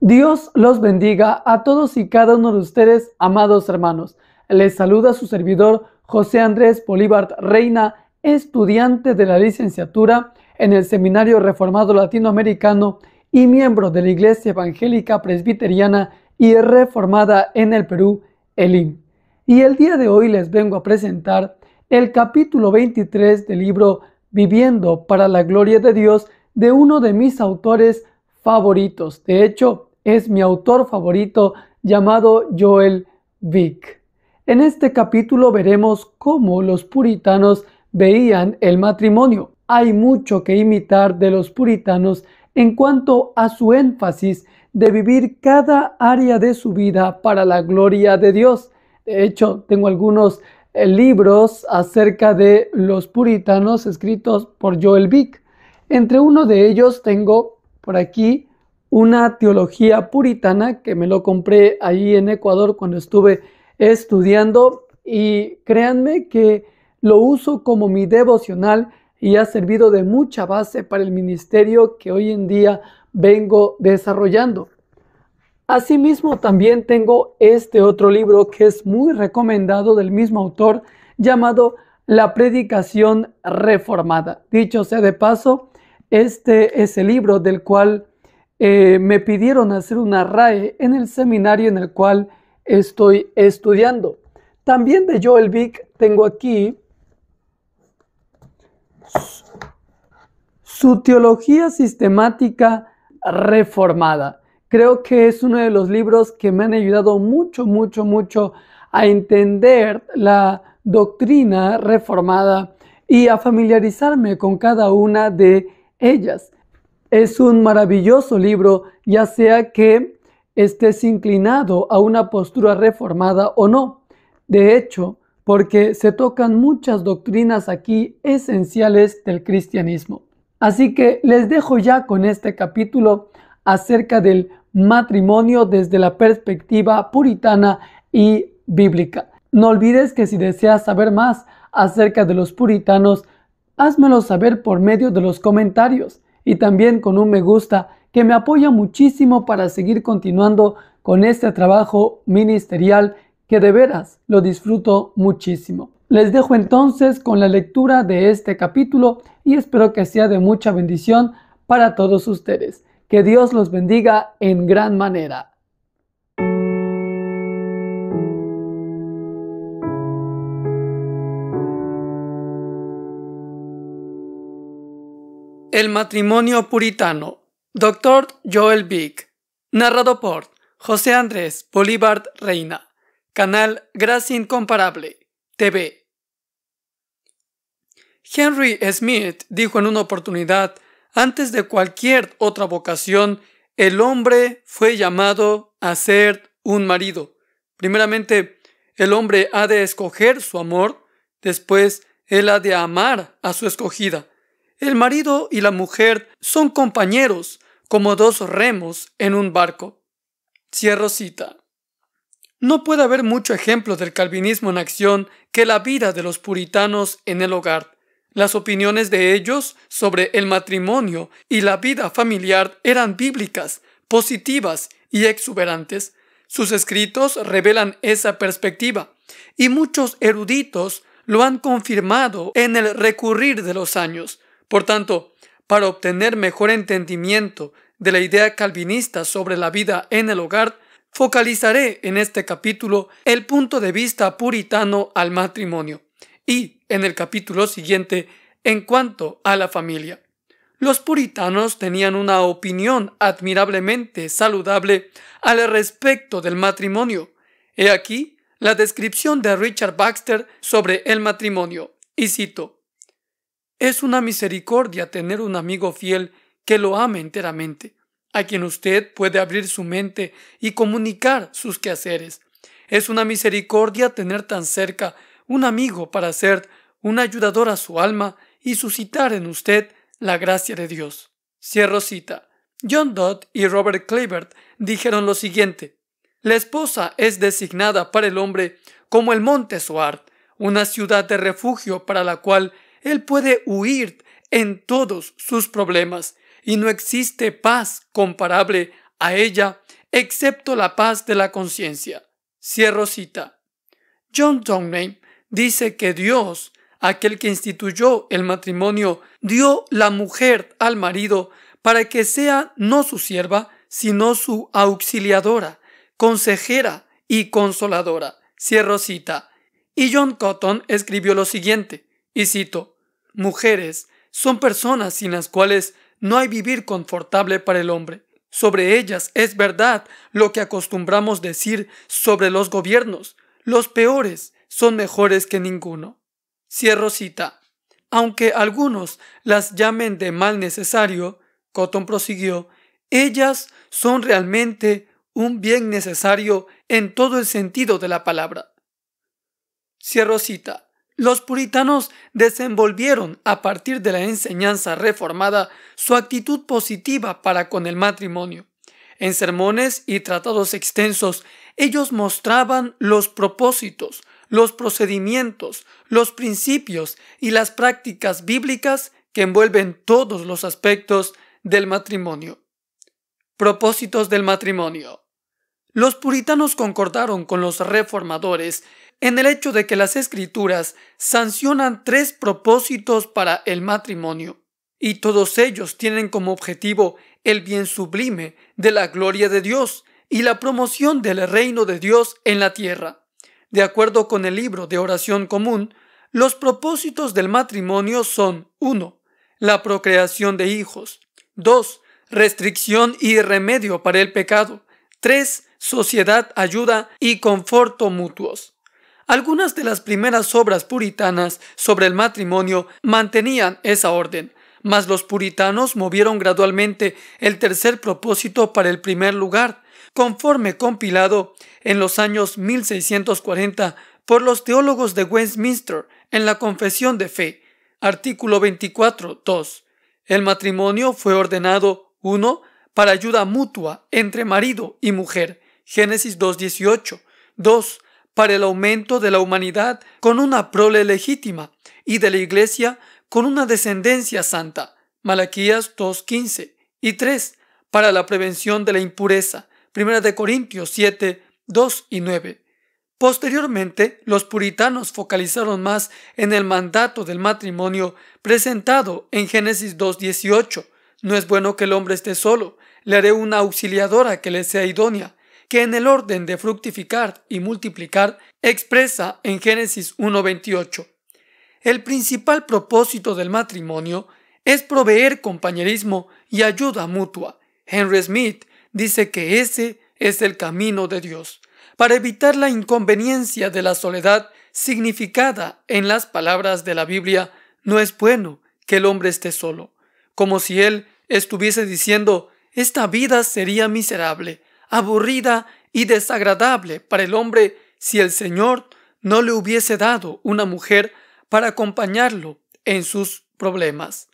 Dios los bendiga a todos y cada uno de ustedes, amados hermanos. Les saluda su servidor José Andrés Bolívar Reina, estudiante de la licenciatura en el Seminario Reformado Latinoamericano y miembro de la Iglesia Evangélica Presbiteriana y Reformada en el Perú, ELIM. Y el día de hoy les vengo a presentar el capítulo 23 del libro Viviendo para la Gloria de Dios de uno de mis autores favoritos. De hecho, es mi autor favorito llamado Joel Vick. En este capítulo veremos cómo los puritanos veían el matrimonio. Hay mucho que imitar de los puritanos en cuanto a su énfasis de vivir cada área de su vida para la gloria de Dios. De hecho, tengo algunos eh, libros acerca de los puritanos escritos por Joel Vick. Entre uno de ellos tengo por aquí una teología puritana que me lo compré allí en Ecuador cuando estuve estudiando y créanme que lo uso como mi devocional y ha servido de mucha base para el ministerio que hoy en día vengo desarrollando. Asimismo, también tengo este otro libro que es muy recomendado del mismo autor llamado La predicación reformada. Dicho sea de paso, este es el libro del cual eh, me pidieron hacer una RAE en el seminario en el cual estoy estudiando. También de Joel Vick tengo aquí su teología sistemática reformada. Creo que es uno de los libros que me han ayudado mucho, mucho, mucho a entender la doctrina reformada y a familiarizarme con cada una de ellas. Es un maravilloso libro, ya sea que estés inclinado a una postura reformada o no. De hecho, porque se tocan muchas doctrinas aquí esenciales del cristianismo. Así que les dejo ya con este capítulo acerca del matrimonio desde la perspectiva puritana y bíblica. No olvides que si deseas saber más acerca de los puritanos, házmelo saber por medio de los comentarios y también con un me gusta que me apoya muchísimo para seguir continuando con este trabajo ministerial que de veras lo disfruto muchísimo. Les dejo entonces con la lectura de este capítulo y espero que sea de mucha bendición para todos ustedes. Que Dios los bendiga en gran manera. El matrimonio puritano. Dr. Joel Big. Narrado por José Andrés Bolívar Reina. Canal Gracia Incomparable. TV. Henry Smith dijo en una oportunidad, antes de cualquier otra vocación, el hombre fue llamado a ser un marido. Primeramente, el hombre ha de escoger su amor, después él ha de amar a su escogida, el marido y la mujer son compañeros como dos remos en un barco. Cierro cita. No puede haber mucho ejemplo del calvinismo en acción que la vida de los puritanos en el hogar. Las opiniones de ellos sobre el matrimonio y la vida familiar eran bíblicas, positivas y exuberantes. Sus escritos revelan esa perspectiva, y muchos eruditos lo han confirmado en el recurrir de los años. Por tanto, para obtener mejor entendimiento de la idea calvinista sobre la vida en el hogar, focalizaré en este capítulo el punto de vista puritano al matrimonio y, en el capítulo siguiente, en cuanto a la familia. Los puritanos tenían una opinión admirablemente saludable al respecto del matrimonio. He aquí la descripción de Richard Baxter sobre el matrimonio, y cito, es una misericordia tener un amigo fiel que lo ame enteramente, a quien usted puede abrir su mente y comunicar sus quehaceres. Es una misericordia tener tan cerca un amigo para ser un ayudador a su alma y suscitar en usted la gracia de Dios. Cierro cita. John Dodd y Robert Clibert dijeron lo siguiente. La esposa es designada para el hombre como el monte Suart, una ciudad de refugio para la cual él puede huir en todos sus problemas y no existe paz comparable a ella excepto la paz de la conciencia. Cierro cita. John Downey dice que Dios, aquel que instituyó el matrimonio, dio la mujer al marido para que sea no su sierva, sino su auxiliadora, consejera y consoladora. Cierro cita. Y John Cotton escribió lo siguiente, y cito, mujeres, son personas sin las cuales no hay vivir confortable para el hombre. Sobre ellas es verdad lo que acostumbramos decir sobre los gobiernos. Los peores son mejores que ninguno. Cierro cita. Aunque algunos las llamen de mal necesario, Cotton prosiguió, ellas son realmente un bien necesario en todo el sentido de la palabra. Cierro cita. Los puritanos desenvolvieron a partir de la enseñanza reformada su actitud positiva para con el matrimonio. En sermones y tratados extensos, ellos mostraban los propósitos, los procedimientos, los principios y las prácticas bíblicas que envuelven todos los aspectos del matrimonio. Propósitos del matrimonio. Los puritanos concordaron con los reformadores en el hecho de que las escrituras sancionan tres propósitos para el matrimonio, y todos ellos tienen como objetivo el bien sublime de la gloria de Dios y la promoción del reino de Dios en la tierra. De acuerdo con el libro de oración común, los propósitos del matrimonio son 1. La procreación de hijos. 2. Restricción y remedio para el pecado. 3. Sociedad, ayuda y conforto mutuos. Algunas de las primeras obras puritanas sobre el matrimonio mantenían esa orden, mas los puritanos movieron gradualmente el tercer propósito para el primer lugar, conforme compilado en los años 1640 por los teólogos de Westminster en la Confesión de Fe, artículo 24, El matrimonio fue ordenado 1 para ayuda mutua entre marido y mujer, Génesis 2.18, 2 para el aumento de la humanidad con una prole legítima y de la iglesia con una descendencia santa. Malaquías 2.15 y 3. Para la prevención de la impureza. Primera de Corintios 7, 2 y 9. Posteriormente, los puritanos focalizaron más en el mandato del matrimonio presentado en Génesis 2.18. No es bueno que el hombre esté solo, le haré una auxiliadora que le sea idónea que en el orden de fructificar y multiplicar expresa en Génesis 1.28. El principal propósito del matrimonio es proveer compañerismo y ayuda mutua. Henry Smith dice que ese es el camino de Dios, para evitar la inconveniencia de la soledad significada en las palabras de la Biblia, no es bueno que el hombre esté solo, como si él estuviese diciendo, esta vida sería miserable aburrida y desagradable para el hombre si el Señor no le hubiese dado una mujer para acompañarlo en sus problemas.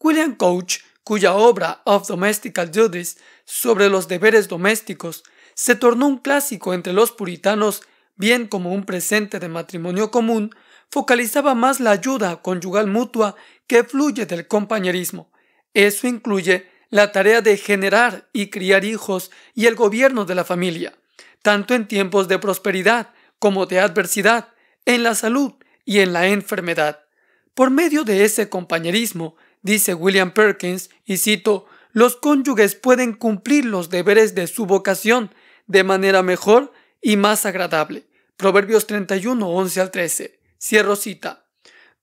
William Coach, cuya obra Of Domestical Duties sobre los deberes domésticos se tornó un clásico entre los puritanos, bien como un presente de matrimonio común, focalizaba más la ayuda conyugal mutua que fluye del compañerismo. Eso incluye la tarea de generar y criar hijos y el gobierno de la familia, tanto en tiempos de prosperidad como de adversidad, en la salud y en la enfermedad. Por medio de ese compañerismo, dice William Perkins, y cito, los cónyuges pueden cumplir los deberes de su vocación de manera mejor y más agradable. Proverbios 31, 11 al 13. Cierro cita.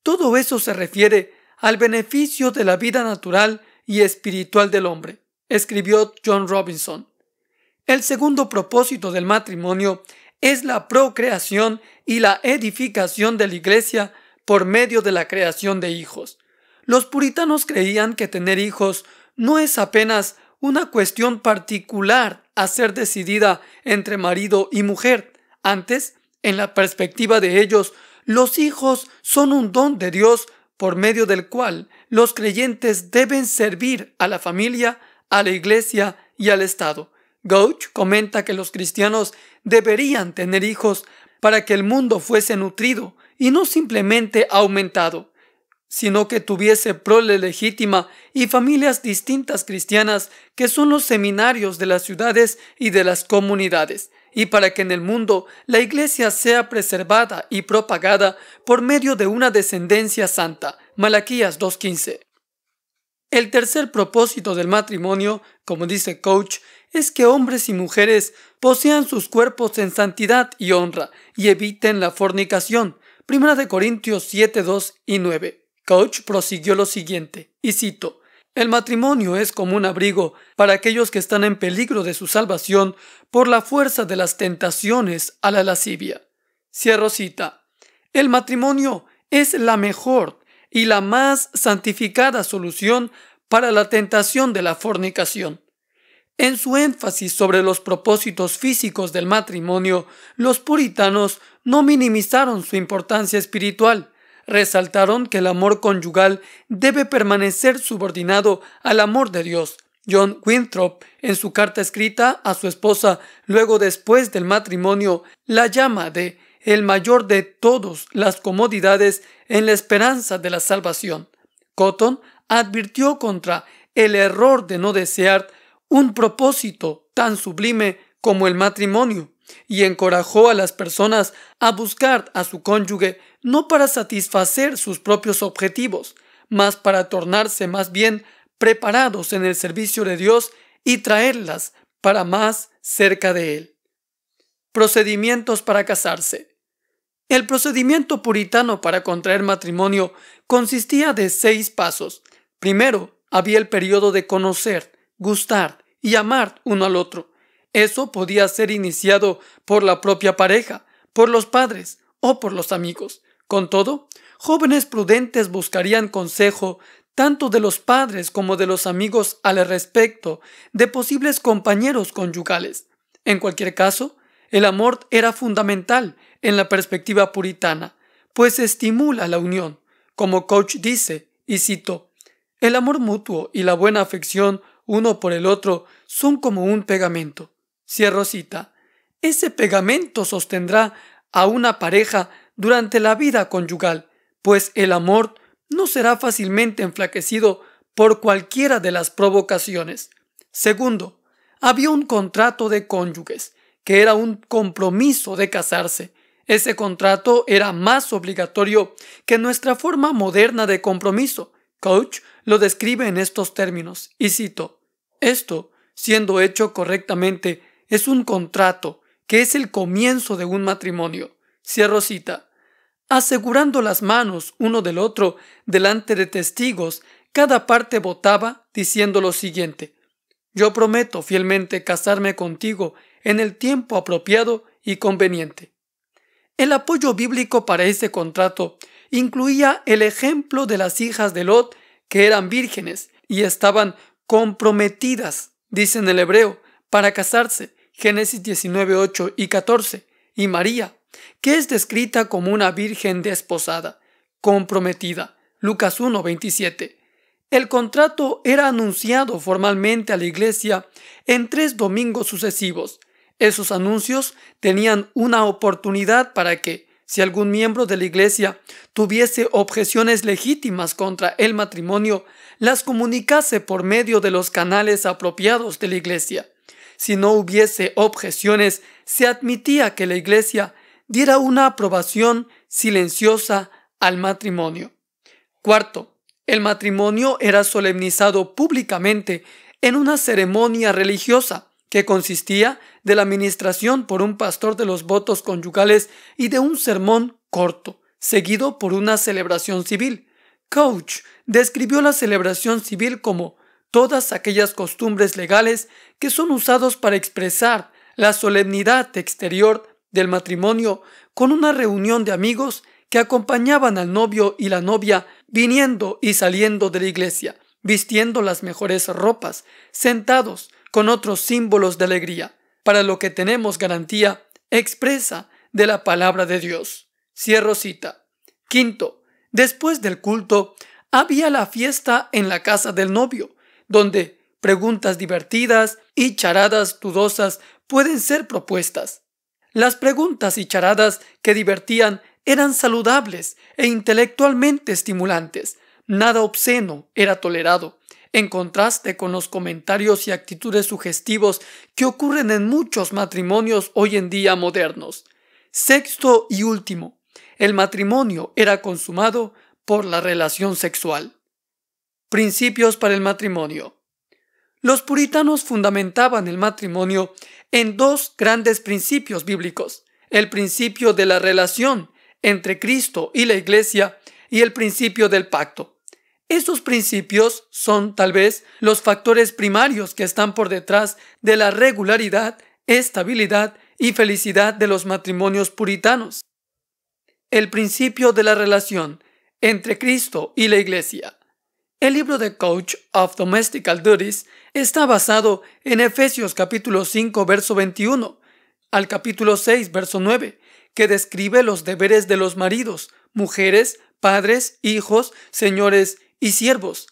Todo eso se refiere al beneficio de la vida natural y espiritual del hombre, escribió John Robinson. El segundo propósito del matrimonio es la procreación y la edificación de la Iglesia por medio de la creación de hijos. Los puritanos creían que tener hijos no es apenas una cuestión particular a ser decidida entre marido y mujer. Antes, en la perspectiva de ellos, los hijos son un don de Dios por medio del cual los creyentes deben servir a la familia, a la iglesia y al Estado. Gauch comenta que los cristianos deberían tener hijos para que el mundo fuese nutrido y no simplemente aumentado, sino que tuviese prole legítima y familias distintas cristianas que son los seminarios de las ciudades y de las comunidades, y para que en el mundo la Iglesia sea preservada y propagada por medio de una descendencia santa, Malaquías 2.15. El tercer propósito del matrimonio, como dice Coach, es que hombres y mujeres posean sus cuerpos en santidad y honra y eviten la fornicación. Primera de Corintios 7, y 9. Coach prosiguió lo siguiente, y cito, El matrimonio es como un abrigo para aquellos que están en peligro de su salvación por la fuerza de las tentaciones a la lascivia. Cierro cita. El matrimonio es la mejor y la más santificada solución para la tentación de la fornicación. En su énfasis sobre los propósitos físicos del matrimonio, los puritanos no minimizaron su importancia espiritual. Resaltaron que el amor conyugal debe permanecer subordinado al amor de Dios. John Winthrop, en su carta escrita a su esposa luego después del matrimonio, la llama de el mayor de todas las comodidades en la esperanza de la salvación. Cotton advirtió contra el error de no desear un propósito tan sublime como el matrimonio y encorajó a las personas a buscar a su cónyuge no para satisfacer sus propios objetivos, mas para tornarse más bien preparados en el servicio de Dios y traerlas para más cerca de Él. Procedimientos para casarse. El procedimiento puritano para contraer matrimonio consistía de seis pasos. Primero, había el periodo de conocer, gustar y amar uno al otro. Eso podía ser iniciado por la propia pareja, por los padres o por los amigos. Con todo, jóvenes prudentes buscarían consejo tanto de los padres como de los amigos al respecto de posibles compañeros conyugales. En cualquier caso, el amor era fundamental en la perspectiva puritana, pues estimula la unión. Como Coach dice, y cito, el amor mutuo y la buena afección uno por el otro son como un pegamento. Cierro cita. Ese pegamento sostendrá a una pareja durante la vida conyugal, pues el amor no será fácilmente enflaquecido por cualquiera de las provocaciones. Segundo, había un contrato de cónyuges que era un compromiso de casarse. Ese contrato era más obligatorio que nuestra forma moderna de compromiso. Coach lo describe en estos términos, y cito, esto, siendo hecho correctamente, es un contrato que es el comienzo de un matrimonio. Cierro cita. Asegurando las manos uno del otro delante de testigos, cada parte votaba diciendo lo siguiente. Yo prometo fielmente casarme contigo en el tiempo apropiado y conveniente. El apoyo bíblico para este contrato incluía el ejemplo de las hijas de Lot que eran vírgenes y estaban comprometidas, dicen el hebreo, para casarse, Génesis 19, 8 y 14, y María, que es descrita como una virgen desposada, comprometida, Lucas 1, 27. El contrato era anunciado formalmente a la iglesia en tres domingos sucesivos, esos anuncios tenían una oportunidad para que, si algún miembro de la Iglesia tuviese objeciones legítimas contra el matrimonio, las comunicase por medio de los canales apropiados de la Iglesia. Si no hubiese objeciones, se admitía que la Iglesia diera una aprobación silenciosa al matrimonio. Cuarto, el matrimonio era solemnizado públicamente en una ceremonia religiosa que consistía de la administración por un pastor de los votos conyugales y de un sermón corto, seguido por una celebración civil. Couch describió la celebración civil como todas aquellas costumbres legales que son usados para expresar la solemnidad exterior del matrimonio con una reunión de amigos que acompañaban al novio y la novia viniendo y saliendo de la iglesia, vistiendo las mejores ropas, sentados, con otros símbolos de alegría, para lo que tenemos garantía expresa de la palabra de Dios. Cierro cita. Quinto, después del culto, había la fiesta en la casa del novio, donde preguntas divertidas y charadas dudosas pueden ser propuestas. Las preguntas y charadas que divertían eran saludables e intelectualmente estimulantes. Nada obsceno era tolerado en contraste con los comentarios y actitudes sugestivos que ocurren en muchos matrimonios hoy en día modernos. Sexto y último, el matrimonio era consumado por la relación sexual. Principios para el matrimonio. Los puritanos fundamentaban el matrimonio en dos grandes principios bíblicos, el principio de la relación entre Cristo y la Iglesia y el principio del pacto. Estos principios son tal vez los factores primarios que están por detrás de la regularidad, estabilidad y felicidad de los matrimonios puritanos. El principio de la relación entre Cristo y la Iglesia. El libro de Coach of Domestical Duties está basado en Efesios capítulo 5 verso 21 al capítulo 6 verso 9, que describe los deberes de los maridos, mujeres, padres, hijos, señores y siervos.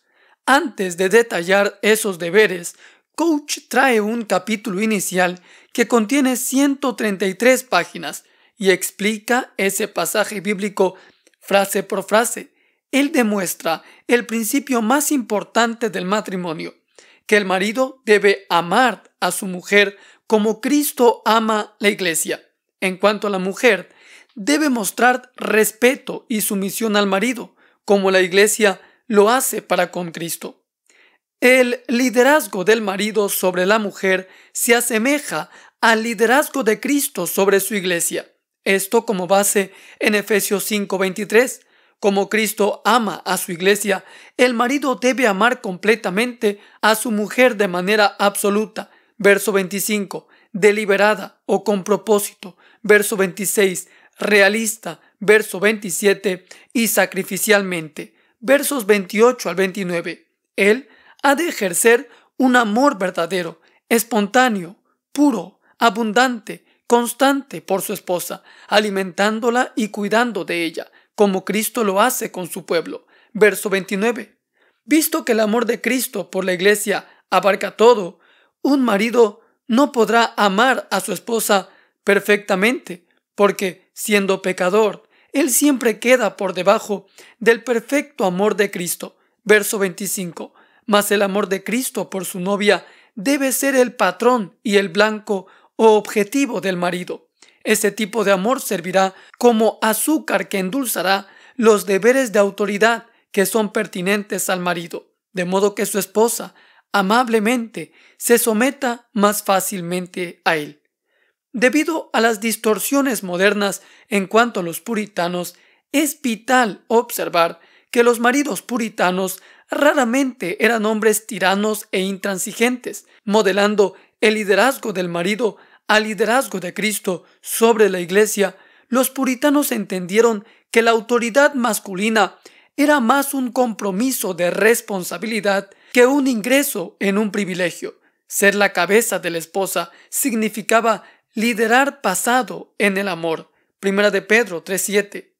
Antes de detallar esos deberes, Coach trae un capítulo inicial que contiene 133 páginas y explica ese pasaje bíblico frase por frase. Él demuestra el principio más importante del matrimonio, que el marido debe amar a su mujer como Cristo ama la iglesia. En cuanto a la mujer, debe mostrar respeto y sumisión al marido, como la iglesia lo hace para con Cristo. El liderazgo del marido sobre la mujer se asemeja al liderazgo de Cristo sobre su iglesia. Esto como base en Efesios 5:23. Como Cristo ama a su iglesia, el marido debe amar completamente a su mujer de manera absoluta. Verso 25. Deliberada o con propósito. Verso 26. Realista. Verso 27. Y sacrificialmente versos 28 al 29. Él ha de ejercer un amor verdadero, espontáneo, puro, abundante, constante por su esposa, alimentándola y cuidando de ella, como Cristo lo hace con su pueblo. Verso 29. Visto que el amor de Cristo por la iglesia abarca todo, un marido no podrá amar a su esposa perfectamente, porque siendo pecador él siempre queda por debajo del perfecto amor de Cristo. Verso 25. Mas el amor de Cristo por su novia debe ser el patrón y el blanco o objetivo del marido. Ese tipo de amor servirá como azúcar que endulzará los deberes de autoridad que son pertinentes al marido, de modo que su esposa amablemente se someta más fácilmente a él. Debido a las distorsiones modernas en cuanto a los puritanos, es vital observar que los maridos puritanos raramente eran hombres tiranos e intransigentes, modelando el liderazgo del marido al liderazgo de Cristo sobre la iglesia, los puritanos entendieron que la autoridad masculina era más un compromiso de responsabilidad que un ingreso en un privilegio. Ser la cabeza de la esposa significaba liderar pasado en el amor. Primera de Pedro 3:7.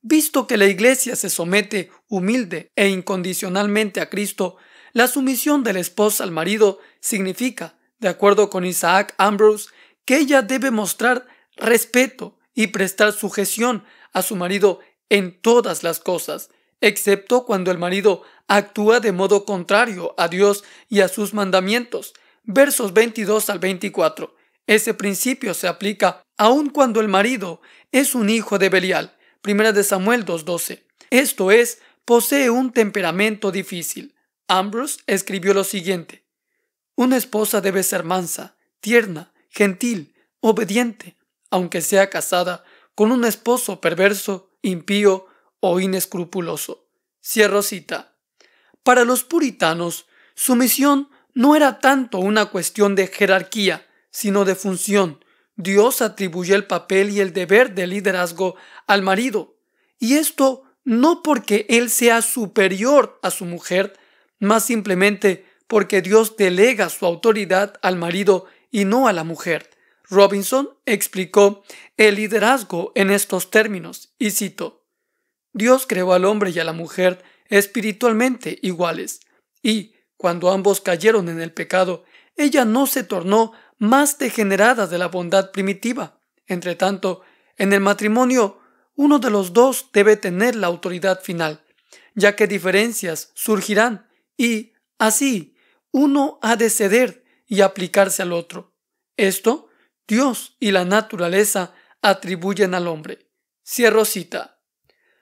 Visto que la iglesia se somete humilde e incondicionalmente a Cristo, la sumisión de la esposa al marido significa, de acuerdo con Isaac Ambrose, que ella debe mostrar respeto y prestar sujeción a su marido en todas las cosas, excepto cuando el marido actúa de modo contrario a Dios y a sus mandamientos. Versos 22 al 24. Ese principio se aplica aun cuando el marido es un hijo de Belial. Primera de Samuel 2.12. Esto es, posee un temperamento difícil. Ambrose escribió lo siguiente. Una esposa debe ser mansa, tierna, gentil, obediente, aunque sea casada con un esposo perverso, impío o inescrupuloso. Cierro cita. Para los puritanos, su misión no era tanto una cuestión de jerarquía, sino de función. Dios atribuye el papel y el deber de liderazgo al marido, y esto no porque él sea superior a su mujer, más simplemente porque Dios delega su autoridad al marido y no a la mujer. Robinson explicó el liderazgo en estos términos, y cito, Dios creó al hombre y a la mujer espiritualmente iguales, y, cuando ambos cayeron en el pecado, ella no se tornó más degeneradas de la bondad primitiva. Entre tanto, en el matrimonio, uno de los dos debe tener la autoridad final, ya que diferencias surgirán y, así, uno ha de ceder y aplicarse al otro. Esto, Dios y la naturaleza atribuyen al hombre. Cierro cita.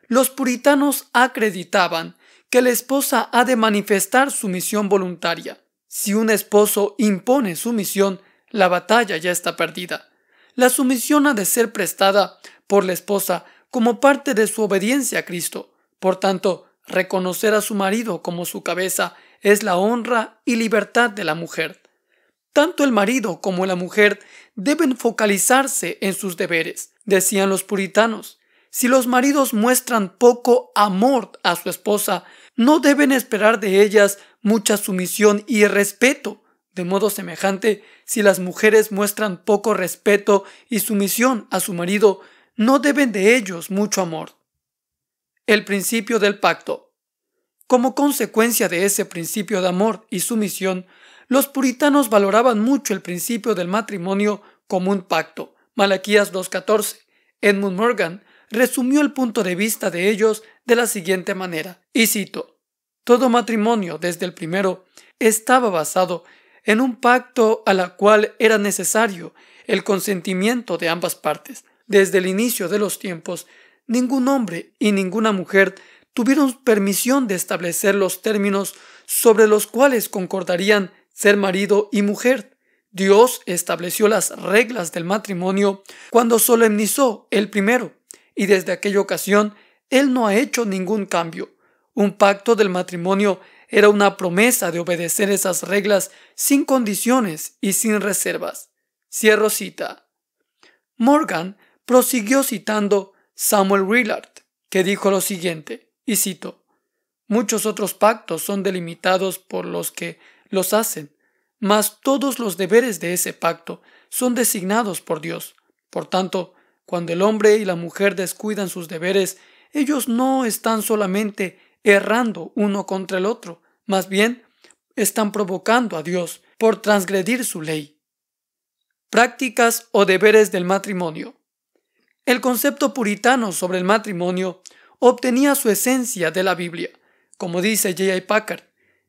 Los puritanos acreditaban que la esposa ha de manifestar su misión voluntaria. Si un esposo impone su misión la batalla ya está perdida. La sumisión ha de ser prestada por la esposa como parte de su obediencia a Cristo. Por tanto, reconocer a su marido como su cabeza es la honra y libertad de la mujer. Tanto el marido como la mujer deben focalizarse en sus deberes, decían los puritanos. Si los maridos muestran poco amor a su esposa, no deben esperar de ellas mucha sumisión y respeto, de modo semejante, si las mujeres muestran poco respeto y sumisión a su marido, no deben de ellos mucho amor. El principio del pacto. Como consecuencia de ese principio de amor y sumisión, los puritanos valoraban mucho el principio del matrimonio como un pacto. Malaquías 2.14. Edmund Morgan resumió el punto de vista de ellos de la siguiente manera, y cito, Todo matrimonio desde el primero estaba basado en un pacto a la cual era necesario el consentimiento de ambas partes. Desde el inicio de los tiempos, ningún hombre y ninguna mujer tuvieron permisión de establecer los términos sobre los cuales concordarían ser marido y mujer. Dios estableció las reglas del matrimonio cuando solemnizó el primero, y desde aquella ocasión Él no ha hecho ningún cambio. Un pacto del matrimonio era una promesa de obedecer esas reglas sin condiciones y sin reservas. Cierro cita. Morgan prosiguió citando Samuel Willard, que dijo lo siguiente, y cito, Muchos otros pactos son delimitados por los que los hacen, mas todos los deberes de ese pacto son designados por Dios. Por tanto, cuando el hombre y la mujer descuidan sus deberes, ellos no están solamente errando uno contra el otro, más bien están provocando a Dios por transgredir su ley. Prácticas o deberes del matrimonio. El concepto puritano sobre el matrimonio obtenía su esencia de la Biblia. Como dice J.I. Packard,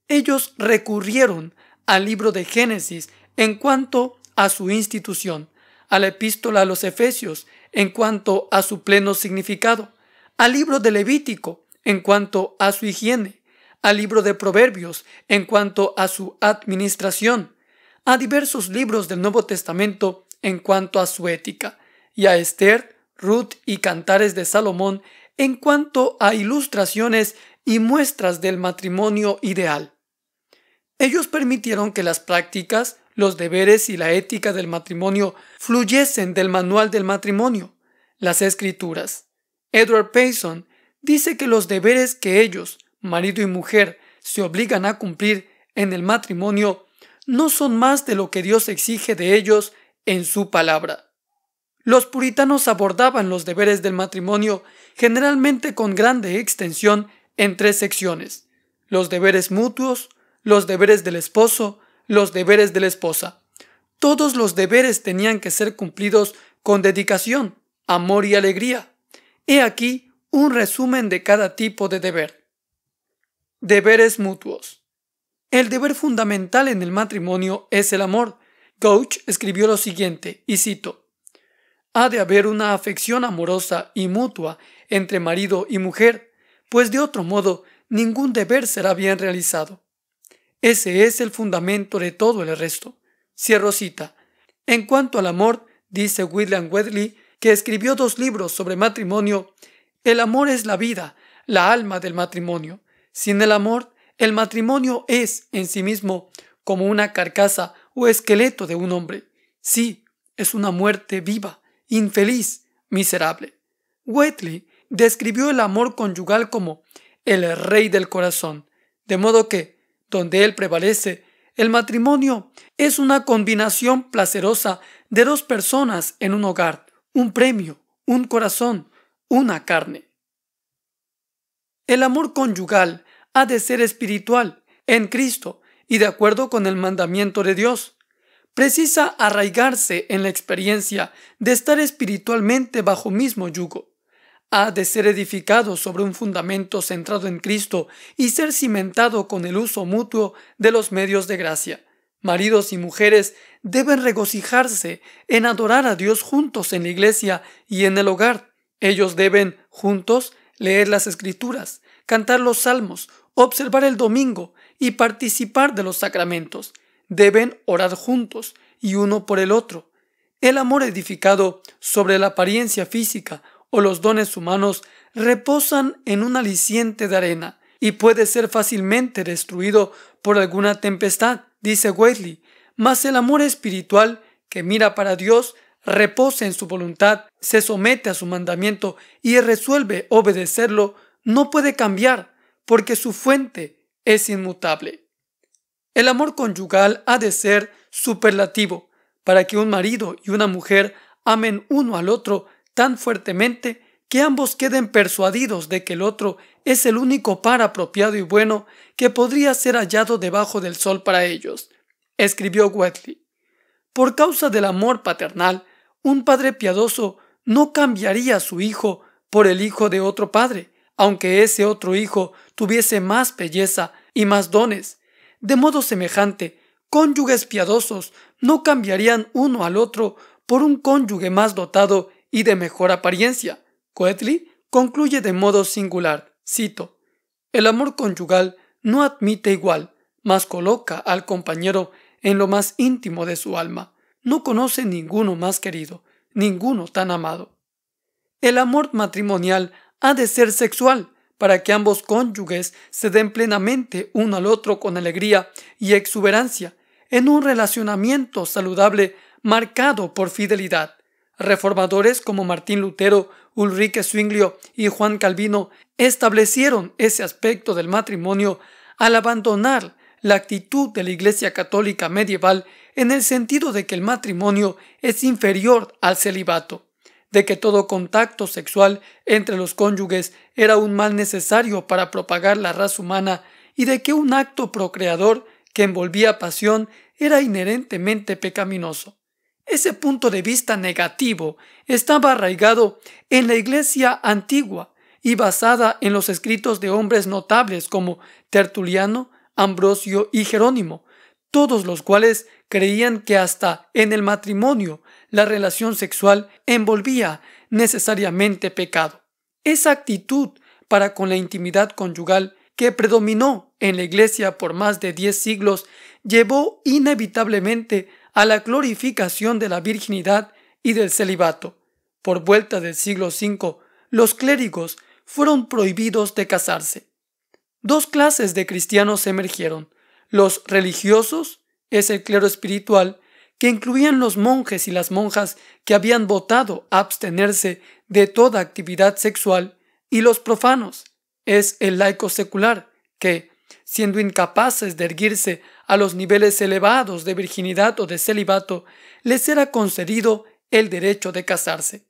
ellos recurrieron al libro de Génesis en cuanto a su institución, a la epístola a los Efesios en cuanto a su pleno significado, al libro de Levítico en cuanto a su higiene, al libro de Proverbios en cuanto a su administración, a diversos libros del Nuevo Testamento en cuanto a su ética, y a Esther, Ruth y Cantares de Salomón en cuanto a ilustraciones y muestras del matrimonio ideal. Ellos permitieron que las prácticas, los deberes y la ética del matrimonio fluyesen del manual del matrimonio, las escrituras. Edward Payson dice que los deberes que ellos, marido y mujer, se obligan a cumplir en el matrimonio no son más de lo que Dios exige de ellos en su palabra. Los puritanos abordaban los deberes del matrimonio generalmente con grande extensión en tres secciones, los deberes mutuos, los deberes del esposo, los deberes de la esposa. Todos los deberes tenían que ser cumplidos con dedicación, amor y alegría. He aquí un resumen de cada tipo de deber. Deberes mutuos. El deber fundamental en el matrimonio es el amor. coach escribió lo siguiente, y cito, Ha de haber una afección amorosa y mutua entre marido y mujer, pues de otro modo ningún deber será bien realizado. Ese es el fundamento de todo el resto. Cierro cita. En cuanto al amor, dice William Wedley, que escribió dos libros sobre matrimonio, el amor es la vida, la alma del matrimonio. Sin el amor, el matrimonio es, en sí mismo, como una carcasa o esqueleto de un hombre. Sí, es una muerte viva, infeliz, miserable. Wetley describió el amor conyugal como el rey del corazón, de modo que, donde él prevalece, el matrimonio es una combinación placerosa de dos personas en un hogar, un premio, un corazón, una carne. El amor conyugal ha de ser espiritual, en Cristo y de acuerdo con el mandamiento de Dios. Precisa arraigarse en la experiencia de estar espiritualmente bajo mismo yugo. Ha de ser edificado sobre un fundamento centrado en Cristo y ser cimentado con el uso mutuo de los medios de gracia. Maridos y mujeres deben regocijarse en adorar a Dios juntos en la iglesia y en el hogar, ellos deben, juntos, leer las escrituras, cantar los salmos, observar el domingo y participar de los sacramentos. Deben orar juntos y uno por el otro. El amor edificado sobre la apariencia física o los dones humanos reposan en un aliciente de arena y puede ser fácilmente destruido por alguna tempestad, dice Wesley, mas el amor espiritual que mira para Dios repose en su voluntad, se somete a su mandamiento y resuelve obedecerlo, no puede cambiar, porque su fuente es inmutable. El amor conyugal ha de ser superlativo para que un marido y una mujer amen uno al otro tan fuertemente que ambos queden persuadidos de que el otro es el único par apropiado y bueno que podría ser hallado debajo del sol para ellos, escribió Wetley. Por causa del amor paternal, un padre piadoso no cambiaría a su hijo por el hijo de otro padre, aunque ese otro hijo tuviese más belleza y más dones. De modo semejante, cónyuges piadosos no cambiarían uno al otro por un cónyuge más dotado y de mejor apariencia. Coetli concluye de modo singular, cito, El amor conyugal no admite igual, mas coloca al compañero en lo más íntimo de su alma no conoce ninguno más querido, ninguno tan amado. El amor matrimonial ha de ser sexual para que ambos cónyuges se den plenamente uno al otro con alegría y exuberancia, en un relacionamiento saludable marcado por fidelidad. Reformadores como Martín Lutero, Ulrique Zwinglio y Juan Calvino establecieron ese aspecto del matrimonio al abandonar la actitud de la Iglesia Católica medieval en el sentido de que el matrimonio es inferior al celibato, de que todo contacto sexual entre los cónyuges era un mal necesario para propagar la raza humana y de que un acto procreador que envolvía pasión era inherentemente pecaminoso. Ese punto de vista negativo estaba arraigado en la Iglesia antigua y basada en los escritos de hombres notables como Tertuliano, Ambrosio y Jerónimo, todos los cuales creían que hasta en el matrimonio la relación sexual envolvía necesariamente pecado. Esa actitud para con la intimidad conyugal que predominó en la Iglesia por más de diez siglos llevó inevitablemente a la glorificación de la virginidad y del celibato. Por vuelta del siglo V, los clérigos fueron prohibidos de casarse. Dos clases de cristianos emergieron, los religiosos, es el clero espiritual, que incluían los monjes y las monjas que habían votado a abstenerse de toda actividad sexual, y los profanos, es el laico secular, que, siendo incapaces de erguirse a los niveles elevados de virginidad o de celibato, les era concedido el derecho de casarse.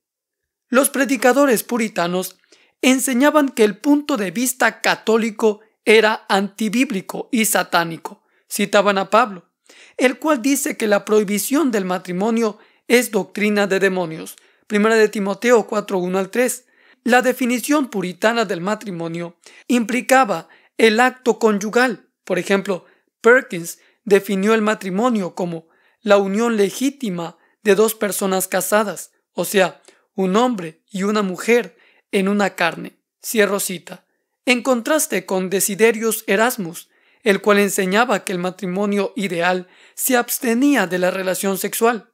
Los predicadores puritanos enseñaban que el punto de vista católico era antibíblico y satánico. Citaban a Pablo, el cual dice que la prohibición del matrimonio es doctrina de demonios. Primera de Timoteo 4.1 al 3. La definición puritana del matrimonio implicaba el acto conyugal. Por ejemplo, Perkins definió el matrimonio como la unión legítima de dos personas casadas, o sea, un hombre y una mujer en una carne. Cierro cita. En contraste con Desiderius Erasmus, el cual enseñaba que el matrimonio ideal se abstenía de la relación sexual.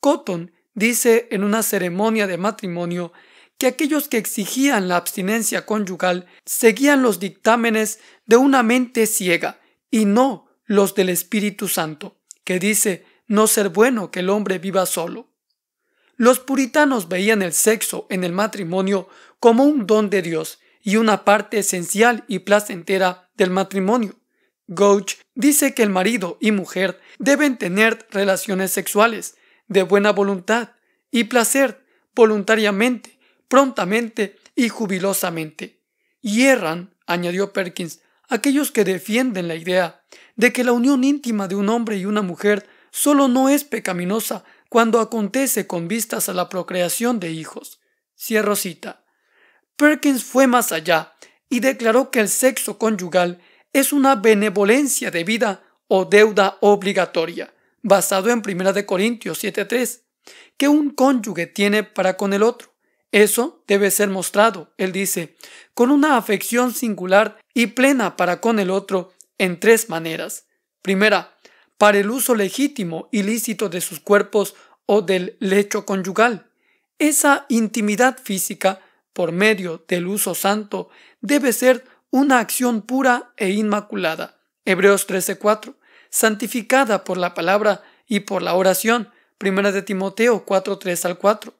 Cotton dice en una ceremonia de matrimonio que aquellos que exigían la abstinencia conyugal seguían los dictámenes de una mente ciega y no los del Espíritu Santo, que dice no ser bueno que el hombre viva solo. Los puritanos veían el sexo en el matrimonio como un don de Dios y una parte esencial y placentera del matrimonio. Gouch dice que el marido y mujer deben tener relaciones sexuales de buena voluntad y placer voluntariamente, prontamente y jubilosamente. Y erran, añadió Perkins, aquellos que defienden la idea de que la unión íntima de un hombre y una mujer solo no es pecaminosa, cuando acontece con vistas a la procreación de hijos. Cierro cita. Perkins fue más allá y declaró que el sexo conyugal es una benevolencia de vida o deuda obligatoria, basado en 1 Corintios 7.3, que un cónyuge tiene para con el otro. Eso debe ser mostrado, él dice, con una afección singular y plena para con el otro en tres maneras. Primera, para el uso legítimo y lícito de sus cuerpos o del lecho conyugal. Esa intimidad física, por medio del uso santo, debe ser una acción pura e inmaculada. Hebreos 13:4, santificada por la palabra y por la oración. Primera de Timoteo 4:3 al 4.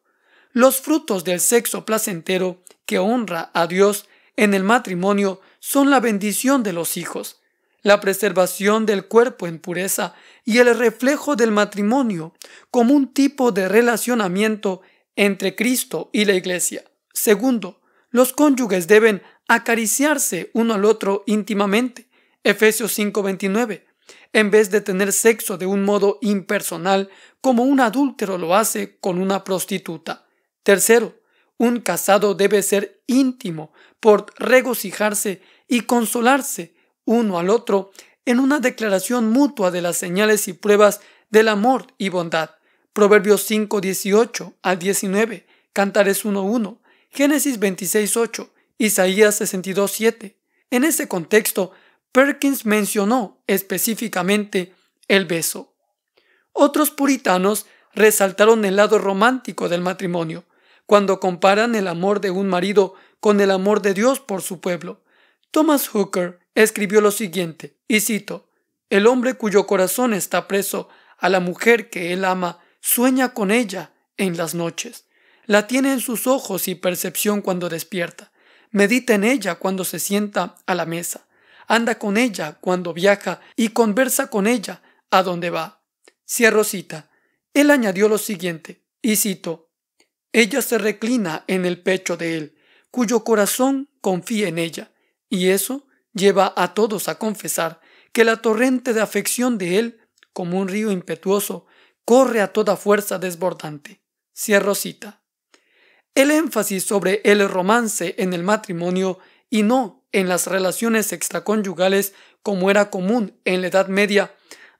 Los frutos del sexo placentero que honra a Dios en el matrimonio son la bendición de los hijos, la preservación del cuerpo en pureza y el reflejo del matrimonio como un tipo de relacionamiento entre Cristo y la Iglesia. Segundo, los cónyuges deben acariciarse uno al otro íntimamente. Efesios 5:29. En vez de tener sexo de un modo impersonal, como un adúltero lo hace con una prostituta. Tercero, un casado debe ser íntimo por regocijarse y consolarse uno al otro en una declaración mutua de las señales y pruebas del amor y bondad. Proverbios 5, 18 al 19, Cantares 1, 1, Génesis 26, 8, Isaías 62, 7. En ese contexto, Perkins mencionó específicamente el beso. Otros puritanos resaltaron el lado romántico del matrimonio, cuando comparan el amor de un marido con el amor de Dios por su pueblo. Thomas Hooker escribió lo siguiente, y cito, El hombre cuyo corazón está preso a la mujer que él ama, sueña con ella en las noches, la tiene en sus ojos y percepción cuando despierta, medita en ella cuando se sienta a la mesa, anda con ella cuando viaja y conversa con ella a donde va. Cierro cita. Él añadió lo siguiente, y cito, Ella se reclina en el pecho de él, cuyo corazón confía en ella, y eso lleva a todos a confesar que la torrente de afección de él, como un río impetuoso, corre a toda fuerza desbordante. Cierro cita. El énfasis sobre el romance en el matrimonio y no en las relaciones extraconyugales como era común en la Edad Media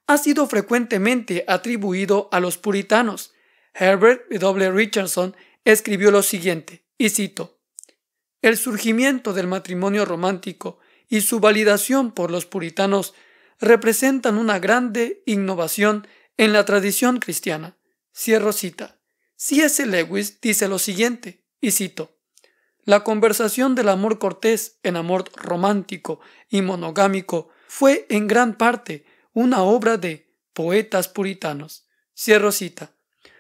ha sido frecuentemente atribuido a los puritanos. Herbert W. Richardson escribió lo siguiente, y cito, El surgimiento del matrimonio romántico y su validación por los puritanos representan una grande innovación en la tradición cristiana. Cierro cita. C.S. Lewis dice lo siguiente, y cito, La conversación del amor cortés en amor romántico y monogámico fue en gran parte una obra de poetas puritanos. Cierro cita.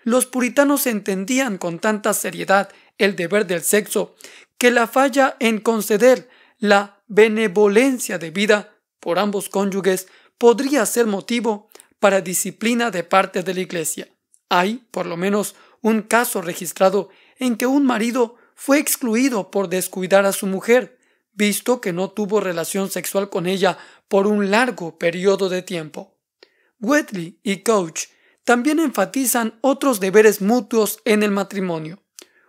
Los puritanos entendían con tanta seriedad el deber del sexo que la falla en conceder la benevolencia de vida por ambos cónyuges podría ser motivo para disciplina de parte de la Iglesia. Hay, por lo menos, un caso registrado en que un marido fue excluido por descuidar a su mujer, visto que no tuvo relación sexual con ella por un largo periodo de tiempo. Wetley y Couch también enfatizan otros deberes mutuos en el matrimonio.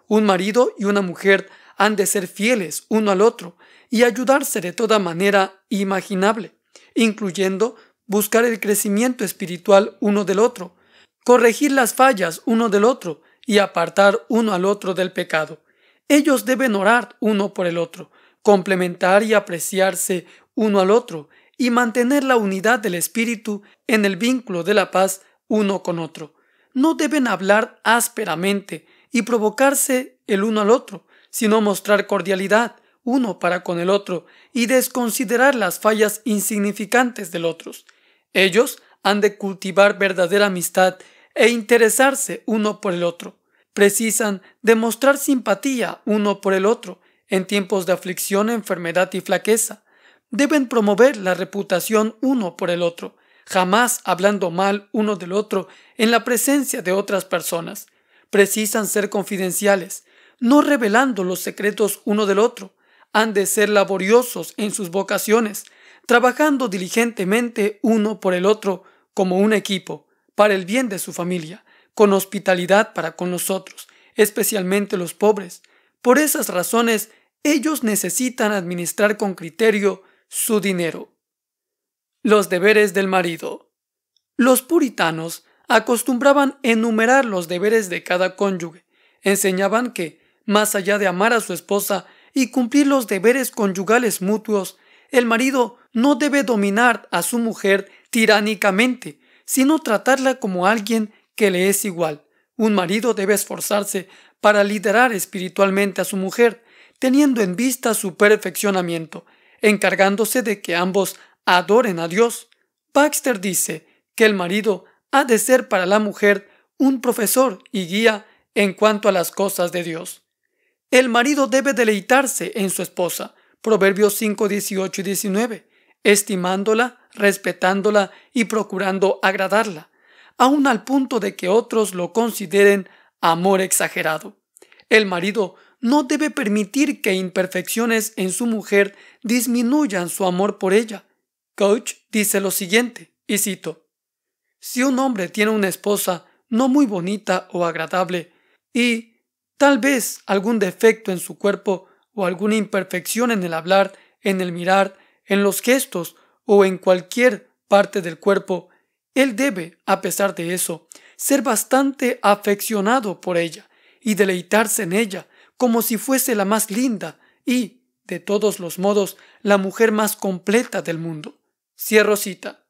Un marido y una mujer han de ser fieles uno al otro, y ayudarse de toda manera imaginable, incluyendo buscar el crecimiento espiritual uno del otro, corregir las fallas uno del otro y apartar uno al otro del pecado. Ellos deben orar uno por el otro, complementar y apreciarse uno al otro y mantener la unidad del espíritu en el vínculo de la paz uno con otro. No deben hablar ásperamente y provocarse el uno al otro, sino mostrar cordialidad, uno para con el otro y desconsiderar las fallas insignificantes del otro. Ellos han de cultivar verdadera amistad e interesarse uno por el otro. Precisan demostrar simpatía uno por el otro en tiempos de aflicción, enfermedad y flaqueza. Deben promover la reputación uno por el otro, jamás hablando mal uno del otro en la presencia de otras personas. Precisan ser confidenciales, no revelando los secretos uno del otro, han de ser laboriosos en sus vocaciones, trabajando diligentemente uno por el otro como un equipo, para el bien de su familia, con hospitalidad para con nosotros, especialmente los pobres. Por esas razones, ellos necesitan administrar con criterio su dinero. Los deberes del marido. Los puritanos acostumbraban enumerar los deberes de cada cónyuge. Enseñaban que, más allá de amar a su esposa, y cumplir los deberes conyugales mutuos, el marido no debe dominar a su mujer tiránicamente, sino tratarla como alguien que le es igual. Un marido debe esforzarse para liderar espiritualmente a su mujer, teniendo en vista su perfeccionamiento, encargándose de que ambos adoren a Dios. Baxter dice que el marido ha de ser para la mujer un profesor y guía en cuanto a las cosas de Dios. El marido debe deleitarse en su esposa. Proverbios 5, 18 y 19. Estimándola, respetándola y procurando agradarla, aun al punto de que otros lo consideren amor exagerado. El marido no debe permitir que imperfecciones en su mujer disminuyan su amor por ella. Coach dice lo siguiente, y cito, Si un hombre tiene una esposa no muy bonita o agradable, y Tal vez algún defecto en su cuerpo o alguna imperfección en el hablar, en el mirar, en los gestos o en cualquier parte del cuerpo, él debe, a pesar de eso, ser bastante afeccionado por ella y deleitarse en ella como si fuese la más linda y, de todos los modos, la mujer más completa del mundo. Cierro cita.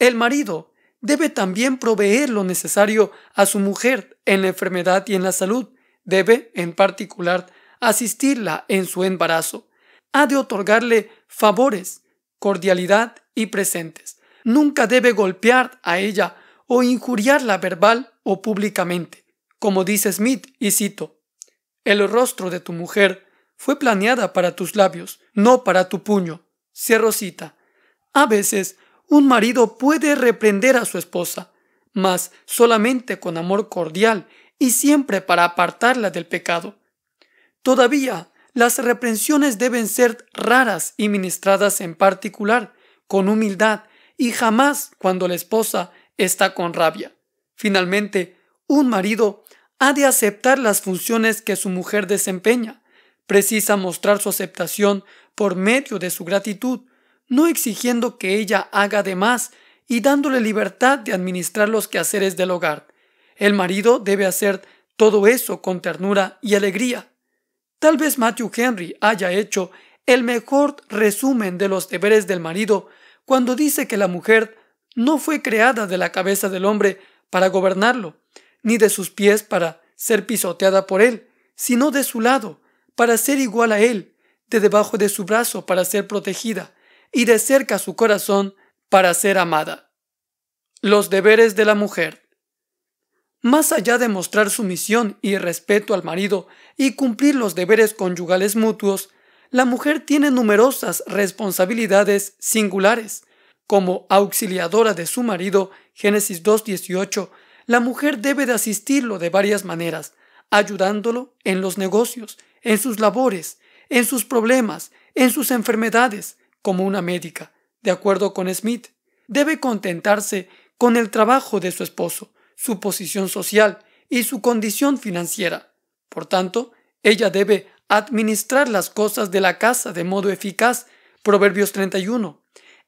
El marido debe también proveer lo necesario a su mujer en la enfermedad y en la salud, Debe, en particular, asistirla en su embarazo. Ha de otorgarle favores, cordialidad y presentes. Nunca debe golpear a ella o injuriarla verbal o públicamente. Como dice Smith, y cito, El rostro de tu mujer fue planeada para tus labios, no para tu puño. Cierro cita. A veces, un marido puede reprender a su esposa, mas solamente con amor cordial y siempre para apartarla del pecado. Todavía, las reprensiones deben ser raras y ministradas en particular, con humildad y jamás cuando la esposa está con rabia. Finalmente, un marido ha de aceptar las funciones que su mujer desempeña. Precisa mostrar su aceptación por medio de su gratitud, no exigiendo que ella haga de más y dándole libertad de administrar los quehaceres del hogar. El marido debe hacer todo eso con ternura y alegría. Tal vez Matthew Henry haya hecho el mejor resumen de los deberes del marido cuando dice que la mujer no fue creada de la cabeza del hombre para gobernarlo, ni de sus pies para ser pisoteada por él, sino de su lado, para ser igual a él, de debajo de su brazo para ser protegida, y de cerca su corazón para ser amada. Los deberes de la mujer. Más allá de mostrar sumisión y respeto al marido y cumplir los deberes conyugales mutuos, la mujer tiene numerosas responsabilidades singulares. Como auxiliadora de su marido, Génesis 2.18, la mujer debe de asistirlo de varias maneras, ayudándolo en los negocios, en sus labores, en sus problemas, en sus enfermedades, como una médica, de acuerdo con Smith. Debe contentarse con el trabajo de su esposo, su posición social y su condición financiera. Por tanto, ella debe administrar las cosas de la casa de modo eficaz. Proverbios 31.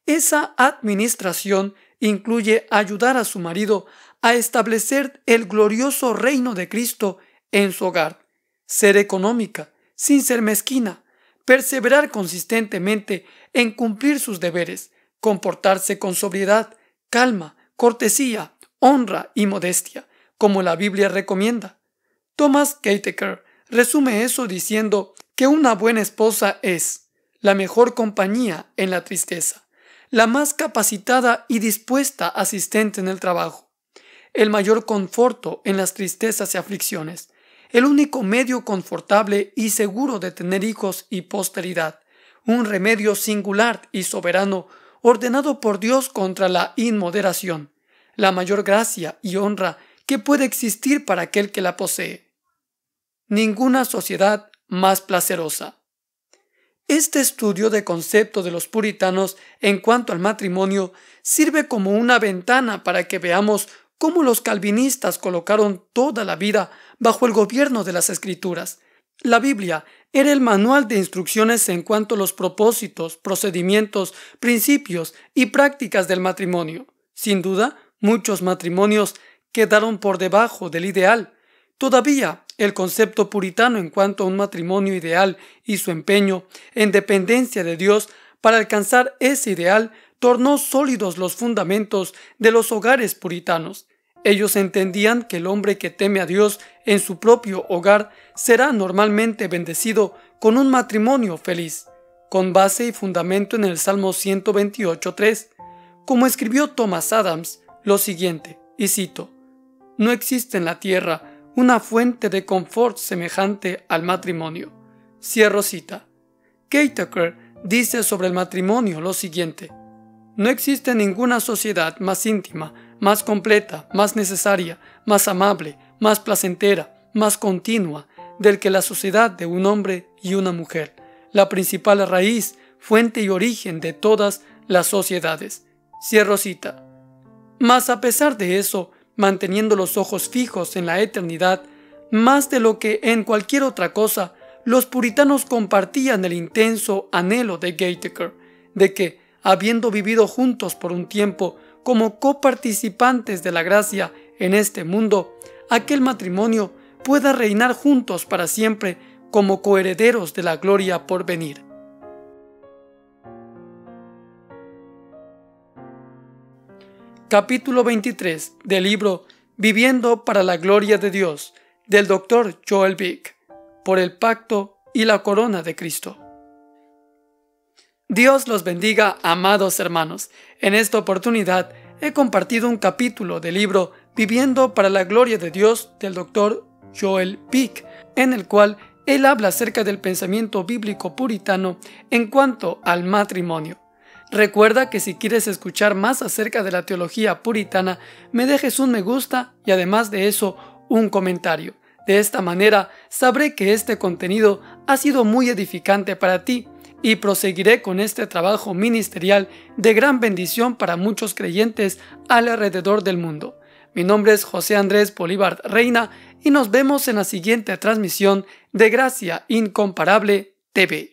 Esa administración incluye ayudar a su marido a establecer el glorioso reino de Cristo en su hogar, ser económica, sin ser mezquina, perseverar consistentemente en cumplir sus deberes, comportarse con sobriedad, calma, cortesía, honra y modestia, como la Biblia recomienda. Thomas Gaiteker resume eso diciendo que una buena esposa es la mejor compañía en la tristeza, la más capacitada y dispuesta asistente en el trabajo, el mayor conforto en las tristezas y aflicciones, el único medio confortable y seguro de tener hijos y posteridad, un remedio singular y soberano ordenado por Dios contra la inmoderación, la mayor gracia y honra que puede existir para aquel que la posee. Ninguna sociedad más placerosa. Este estudio de concepto de los puritanos en cuanto al matrimonio sirve como una ventana para que veamos cómo los calvinistas colocaron toda la vida bajo el gobierno de las escrituras. La Biblia era el manual de instrucciones en cuanto a los propósitos, procedimientos, principios y prácticas del matrimonio. Sin duda, Muchos matrimonios quedaron por debajo del ideal. Todavía, el concepto puritano en cuanto a un matrimonio ideal y su empeño en dependencia de Dios para alcanzar ese ideal tornó sólidos los fundamentos de los hogares puritanos. Ellos entendían que el hombre que teme a Dios en su propio hogar será normalmente bendecido con un matrimonio feliz, con base y fundamento en el Salmo 128.3. Como escribió Thomas Adams, lo siguiente, y cito, No existe en la tierra una fuente de confort semejante al matrimonio. Cierro cita. Keitaker dice sobre el matrimonio lo siguiente, No existe ninguna sociedad más íntima, más completa, más necesaria, más amable, más placentera, más continua, del que la sociedad de un hombre y una mujer, la principal raíz, fuente y origen de todas las sociedades. Cierro cita. Mas a pesar de eso, manteniendo los ojos fijos en la eternidad, más de lo que en cualquier otra cosa, los puritanos compartían el intenso anhelo de Gaiteker, de que, habiendo vivido juntos por un tiempo como coparticipantes de la gracia en este mundo, aquel matrimonio pueda reinar juntos para siempre como coherederos de la gloria por venir. capítulo 23 del libro Viviendo para la Gloria de Dios del doctor Joel Vick, por el pacto y la corona de Cristo. Dios los bendiga, amados hermanos. En esta oportunidad he compartido un capítulo del libro Viviendo para la Gloria de Dios del doctor Joel Vick, en el cual él habla acerca del pensamiento bíblico puritano en cuanto al matrimonio. Recuerda que si quieres escuchar más acerca de la teología puritana, me dejes un me gusta y además de eso, un comentario. De esta manera, sabré que este contenido ha sido muy edificante para ti y proseguiré con este trabajo ministerial de gran bendición para muchos creyentes alrededor del mundo. Mi nombre es José Andrés Bolívar Reina y nos vemos en la siguiente transmisión de Gracia Incomparable TV.